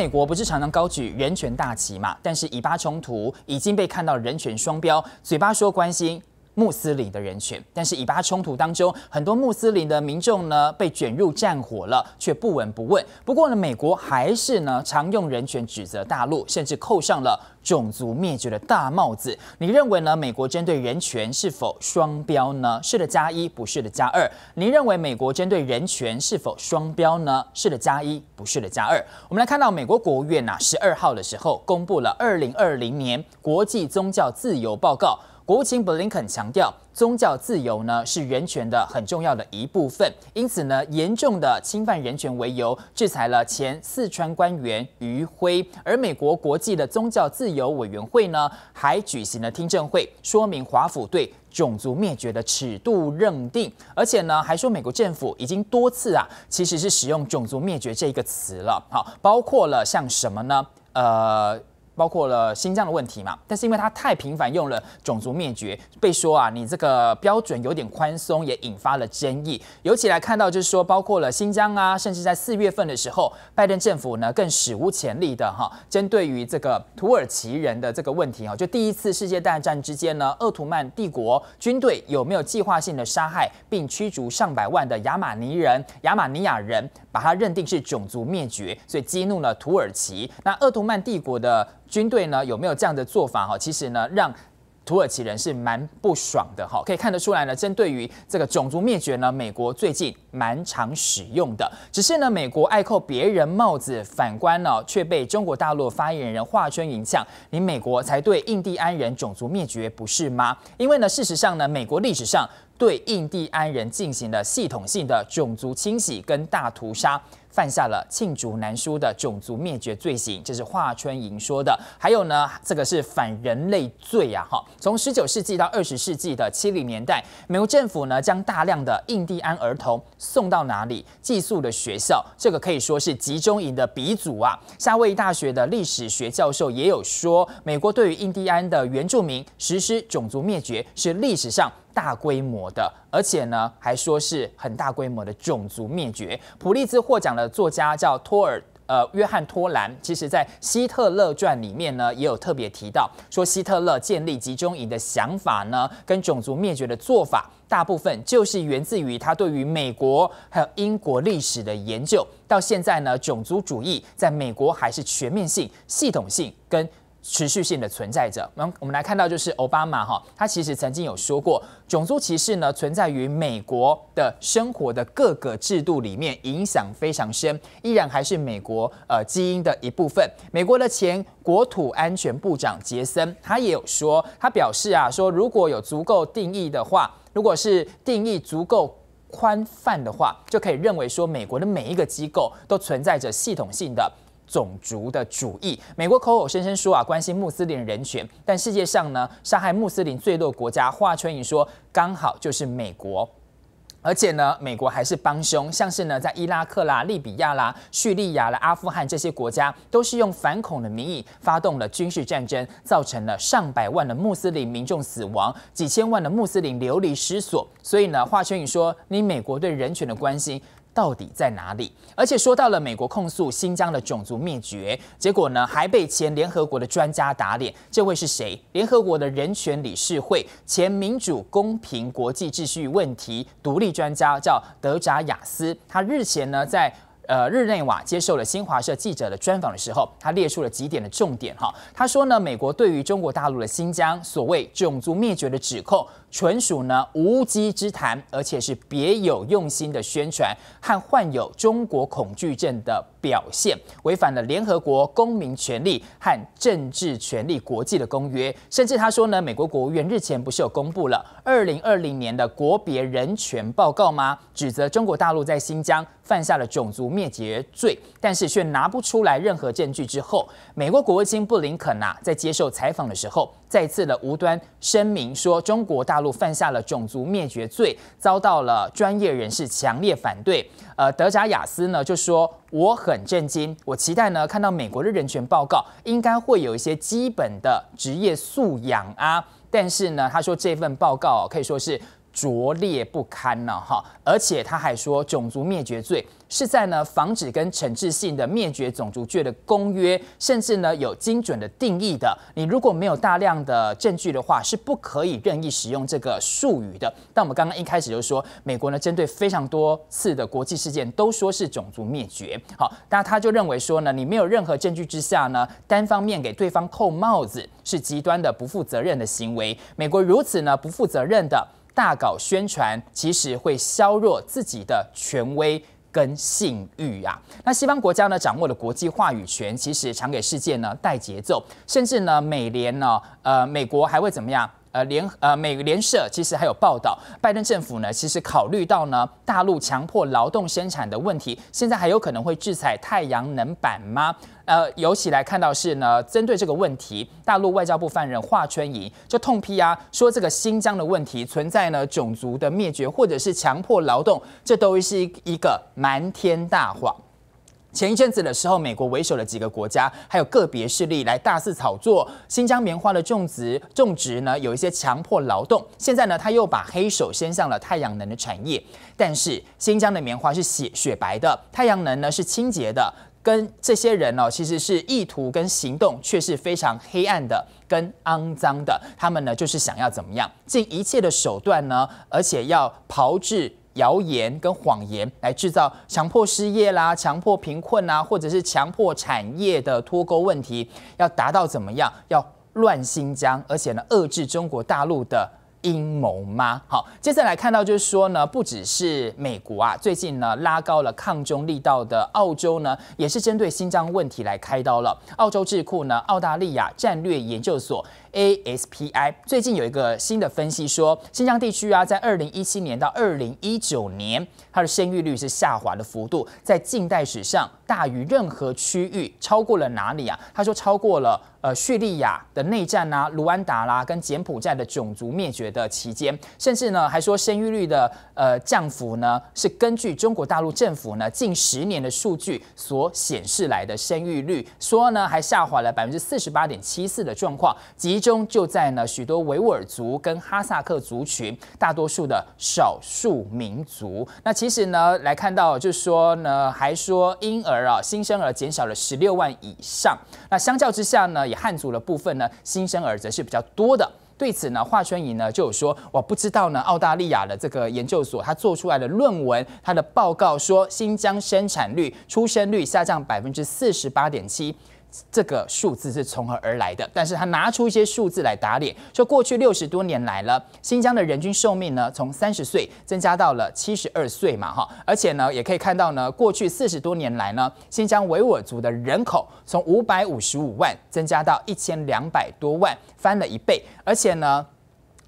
美国不是常常高举人权大旗嘛？但是以巴冲突已经被看到人权双标，嘴巴说关心。穆斯林的人权，但是以巴冲突当中，很多穆斯林的民众呢被卷入战火了，却不闻不问。不过呢，美国还是呢常用人权指责大陆，甚至扣上了种族灭绝的大帽子。你认为呢？美国针对人权是否双标呢？是的，加一；不是的，加二。您认为美国针对人权是否双标呢？是的，加一；不是的，加二。我们来看到美国国务院呐，十二号的时候公布了二零二零年国际宗教自由报告。国务卿布林肯强调，宗教自由呢是人权的很重要的一部分，因此呢，严重的侵犯人权为由，制裁了前四川官员余辉。而美国国际的宗教自由委员会呢，还举行了听证会，说明华府对种族灭绝的尺度认定，而且呢，还说美国政府已经多次啊，其实是使用种族灭绝这个词了。好，包括了像什么呢？呃。包括了新疆的问题嘛，但是因为它太频繁用了种族灭绝，被说啊，你这个标准有点宽松，也引发了争议。尤其来看到就是说，包括了新疆啊，甚至在四月份的时候，拜登政府呢更史无前例的哈，针对于这个土耳其人的这个问题哈，就第一次世界大战之间呢，奥图曼帝国军队有没有计划性的杀害并驱逐上百万的亚马尼人、亚马尼亚人，把它认定是种族灭绝，所以激怒了土耳其。那奥图曼帝国的。军队呢有没有这样的做法哈？其实呢，让土耳其人是蛮不爽的哈。可以看得出来呢，针对于这个种族灭绝呢，美国最近蛮常使用的。只是呢，美国爱扣别人帽子，反观呢，却被中国大陆发言人华春影呛：“你美国才对印第安人种族灭绝不是吗？”因为呢，事实上呢，美国历史上对印第安人进行了系统性的种族清洗跟大屠杀。犯下了罄竹难书的种族灭绝罪行，这是华春莹说的。还有呢，这个是反人类罪啊！哈，从十九世纪到二十世纪的七零年代，美国政府呢将大量的印第安儿童送到哪里寄宿的学校，这个可以说是集中营的鼻祖啊。夏威夷大学的历史学教授也有说，美国对于印第安的原住民实施种族灭绝是历史上。大规模的，而且呢，还说是很大规模的种族灭绝。普利兹获奖的作家叫托尔，呃，约翰托兰。其实在《希特勒传》里面呢，也有特别提到，说希特勒建立集中营的想法呢，跟种族灭绝的做法，大部分就是源自于他对于美国还有英国历史的研究。到现在呢，种族主义在美国还是全面性、系统性跟。持续性的存在着。们我们来看到，就是奥巴马哈，他其实曾经有说过，种族歧视呢存在于美国的生活的各个制度里面，影响非常深，依然还是美国呃基因的一部分。美国的前国土安全部长杰森他也有说，他表示啊，说如果有足够定义的话，如果是定义足够宽泛的话，就可以认为说美国的每一个机构都存在着系统性的。种族的主义，美国口口声声说啊关心穆斯林人权，但世界上呢杀害穆斯林最多国家，华春莹说刚好就是美国，而且呢美国还是帮凶，像是呢在伊拉克啦、利比亚啦、叙利亚啦、阿富汗这些国家，都是用反恐的名义发动了军事战争，造成了上百万的穆斯林民众死亡，几千万的穆斯林流离失所，所以呢华春莹说你美国对人权的关心。到底在哪里？而且说到了美国控诉新疆的种族灭绝，结果呢还被前联合国的专家打脸。这位是谁？联合国的人权理事会前民主公平国际秩序问题独立专家，叫德扎雅斯。他日前呢在。呃，日内瓦接受了新华社记者的专访的时候，他列出了几点的重点哈。他说呢，美国对于中国大陆的新疆所谓种族灭绝的指控，纯属呢无稽之谈，而且是别有用心的宣传和患有中国恐惧症的表现，违反了联合国公民权利和政治权利国际的公约。甚至他说呢，美国国务院日前不是有公布了二零二零年的国别人权报告吗？指责中国大陆在新疆。犯下了种族灭绝罪，但是却拿不出来任何证据。之后，美国国务卿布林肯啊，在接受采访的时候，再次的无端声明说，中国大陆犯下了种族灭绝罪，遭到了专业人士强烈反对。呃，德扎雅思呢就说，我很震惊，我期待呢看到美国的人权报告，应该会有一些基本的职业素养啊。但是呢，他说这份报告可以说是。拙劣不堪呢，哈！而且他还说，种族灭绝罪是在呢防止跟惩治性的灭绝种族罪的公约，甚至呢有精准的定义的。你如果没有大量的证据的话，是不可以任意使用这个术语的。但我们刚刚一开始就说，美国呢针对非常多次的国际事件都说是种族灭绝，好，那他就认为说呢，你没有任何证据之下呢，单方面给对方扣帽子是极端的不负责任的行为。美国如此呢不负责任的。大搞宣传，其实会削弱自己的权威跟信誉啊，那西方国家呢，掌握了国际话语权，其实常给世界呢带节奏。甚至呢，美联呢，呃，美国还会怎么样？呃，联呃美联社其实还有报道，拜登政府呢，其实考虑到呢大陆强迫劳动生产的问题，现在还有可能会制裁太阳能板吗？呃，尤其来看到是呢，针对这个问题，大陆外交部犯人华春莹就痛批啊，说这个新疆的问题存在呢种族的灭绝或者是强迫劳动，这都是一个瞒天大谎。前一阵子的时候，美国为首的几个国家还有个别势力来大肆炒作新疆棉花的种植，种植呢有一些强迫劳动。现在呢，他又把黑手伸向了太阳能的产业，但是新疆的棉花是雪雪白的，太阳能呢是清洁的。跟这些人哦，其实是意图跟行动却是非常黑暗的、跟肮脏的。他们呢，就是想要怎么样，尽一切的手段呢，而且要炮制谣言跟谎言来制造强迫失业啦、强迫贫困啊，或者是强迫产业的脱钩问题，要达到怎么样，要乱新疆，而且呢，遏制中国大陆的。阴谋吗？好，接下来看到就是说呢，不只是美国啊，最近呢拉高了抗中力道的澳洲呢，也是针对新疆问题来开刀了。澳洲智库呢，澳大利亚战略研究所 （ASPI） 最近有一个新的分析说，新疆地区啊，在二零一七年到二零一九年，它的生育率是下滑的幅度，在近代史上大于任何区域，超过了哪里啊？他说超过了。呃，叙利亚的内战呐，卢安达啦，跟柬埔寨的种族灭绝的期间，甚至呢还说生育率的呃降幅呢是根据中国大陆政府呢近十年的数据所显示来的生育率，说呢还下滑了百分之四十八点七四的状况，集中就在呢许多维吾尔族跟哈萨克族群，大多数的少数民族。那其实呢来看到就是说呢，还说婴儿啊新生儿减少了十六万以上，那相较之下呢。以汉族的部分呢，新生儿则是比较多的。对此呢，华春莹呢就有说：“我不知道呢，澳大利亚的这个研究所，他做出来的论文，他的报告说新疆生产率、出生率下降百分之四十八点七。”这个数字是从何而来的？但是他拿出一些数字来打脸，说过去六十多年来了，新疆的人均寿命呢，从三十岁增加到了七十二岁嘛，哈，而且呢，也可以看到呢，过去四十多年来呢，新疆维吾尔族的人口从五百五十五万增加到一千两百多万，翻了一倍，而且呢。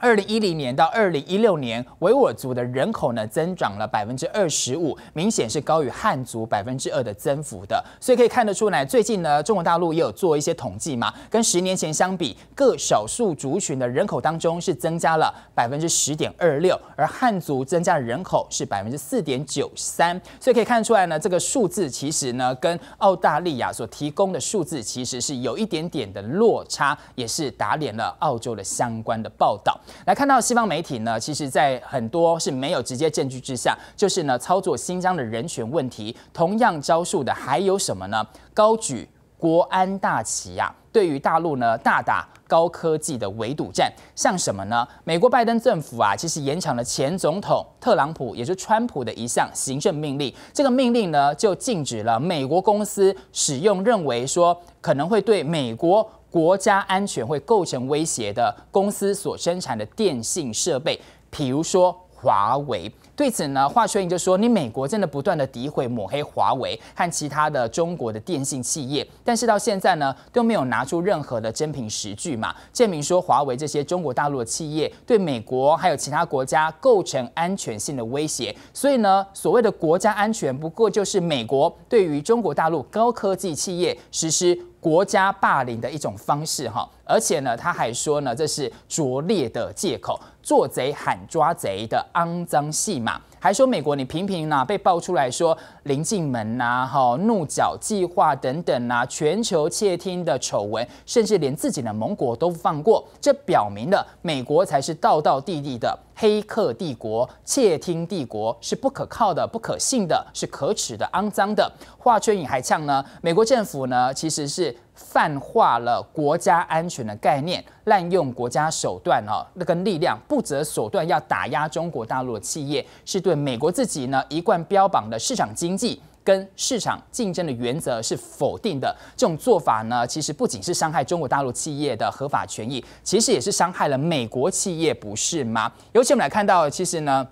二零一零年到二零一六年，维吾尔族的人口呢增长了百分之二十五，明显是高于汉族百分之二的增幅的。所以可以看得出来，最近呢，中国大陆也有做一些统计嘛，跟十年前相比，各少数族群的人口当中是增加了百分之十点二六，而汉族增加的人口是百分之四点九三。所以可以看出来呢，这个数字其实呢，跟澳大利亚所提供的数字其实是有一点点的落差，也是打脸了澳洲的相关的报道。来看到西方媒体呢，其实，在很多是没有直接证据之下，就是呢操作新疆的人权问题，同样招数的还有什么呢？高举国安大旗呀，对于大陆呢大打高科技的围堵战，像什么呢？美国拜登政府啊，其实延长了前总统特朗普，也就是川普的一项行政命令，这个命令呢就禁止了美国公司使用认为说可能会对美国。国家安全会构成威胁的公司所生产的电信设备，比如说华为。对此呢，华春莹就说：“你美国真的不断的诋毁、抹黑华为和其他的中国的电信企业，但是到现在呢，都没有拿出任何的真凭实据嘛，证明说华为这些中国大陆的企业对美国还有其他国家构成安全性的威胁。所以呢，所谓的国家安全，不过就是美国对于中国大陆高科技企业实施。”国家霸凌的一种方式，哈，而且呢，他还说呢，这是拙劣的借口。做贼喊抓贼的肮脏戏码，还说美国你频频呐被爆出来说，临进门呐哈怒角计划等等呐，全球窃听的丑闻，甚至连自己的盟国都不放过，这表明了美国才是道道地地的黑客帝国、窃听帝国，是不可靠的、不可信的，是可耻的、肮脏的。华春莹还呛呢，美国政府呢其实是。泛化了国家安全的概念，滥用国家手段哦，那跟力量不择手段要打压中国大陆的企业，是对美国自己呢一贯标榜的市场经济跟市场竞争的原则是否定的。这种做法呢，其实不仅是伤害中国大陆企业的合法权益，其实也是伤害了美国企业，不是吗？尤其我们来看到，其实呢。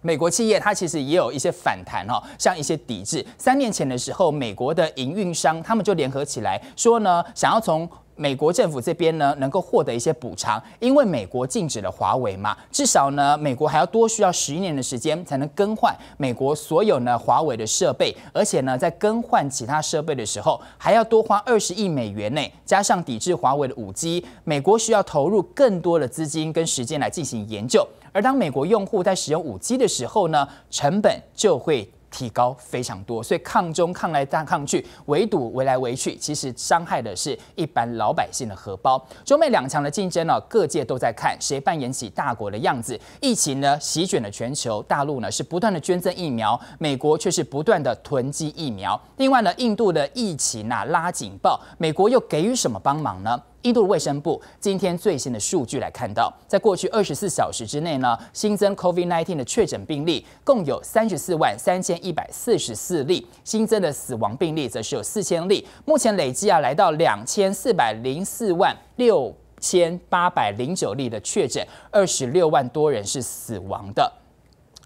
美国企业它其实也有一些反弹哈，像一些抵制。三年前的时候，美国的营运商他们就联合起来说呢，想要从美国政府这边呢能够获得一些补偿，因为美国禁止了华为嘛。至少呢，美国还要多需要十年的时间才能更换美国所有呢华为的设备，而且呢在更换其他设备的时候还要多花二十亿美元呢。加上抵制华为的五 G，美国需要投入更多的资金跟时间来进行研究。而当美国用户在使用五 G 的时候呢，成本就会提高非常多。所以抗中抗来抗抗拒，围堵围来围去，其实伤害的是一般老百姓的荷包。中美两强的竞争呢，各界都在看谁扮演起大国的样子。疫情呢席卷了全球，大陆呢是不断的捐赠疫苗，美国却是不断的囤积疫苗。另外呢，印度的疫情呢拉警报，美国又给予什么帮忙呢？印度卫生部今天最新的数据来看到，在过去二十四小时之内呢，新增 COVID-19 的确诊病例共有三十四万三千一百四十四例，新增的死亡病例则是有四千例，目前累计啊来到两千四百零四万六千八百零九例的确诊，二十六万多人是死亡的。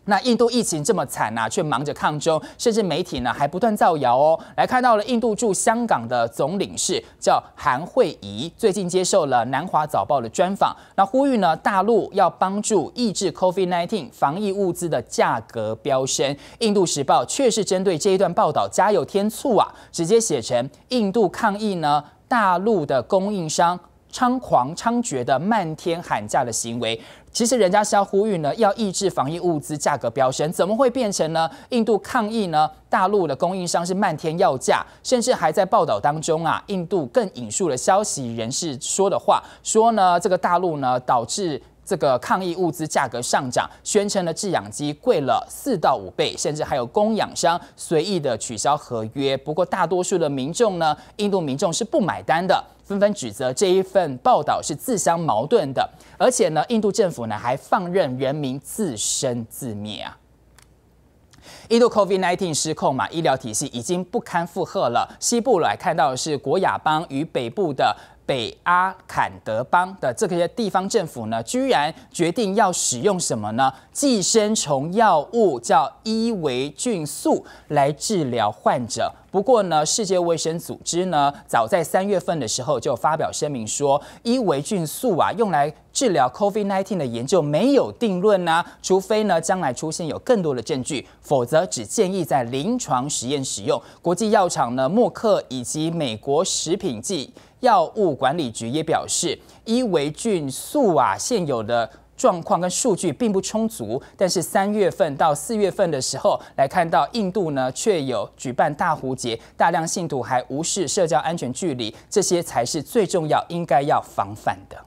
那印度疫情这么惨呐，却忙着抗争，甚至媒体呢还不断造谣哦。来看到了印度驻香港的总领事叫韩惠仪，最近接受了南华早报的专访，那呼吁呢大陆要帮助抑制 COVID-19 防疫物资的价格飙升。印度时报却是针对这一段报道加有添醋啊，直接写成印度抗议呢大陆的供应商猖狂猖獗的漫天喊价的行为。其实人家是要呼吁呢，要抑制防疫物资价格飙升，怎么会变成呢？印度抗议呢？大陆的供应商是漫天要价，甚至还在报道当中啊！印度更引述了消息人士说的话，说呢这个大陆呢导致。这个抗疫物资价格上涨，宣称的制氧机贵了四到五倍，甚至还有供氧商随意的取消合约。不过，大多数的民众呢，印度民众是不买单的，纷纷指责这一份报道是自相矛盾的。而且呢，印度政府呢还放任人民自生自灭啊。印度 COVID-19 失控嘛，医疗体系已经不堪负荷了。西部来看到是国雅邦与北部的。北阿坎德邦的这些地方政府呢，居然决定要使用什么呢？寄生虫药物叫伊维菌素来治疗患者。不过呢，世界卫生组织呢，早在三月份的时候就发表声明说，伊维菌素啊，用来治疗 COVID-19 的研究没有定论啊，除非呢，将来出现有更多的证据，否则只建议在临床实验使用。国际药厂呢，默克以及美国食品剂药物管理局也表示，伊维菌素啊，现有的。状况跟数据并不充足，但是三月份到四月份的时候来看到，印度呢却有举办大壶节，大量信徒还无视社交安全距离，这些才是最重要应该要防范的。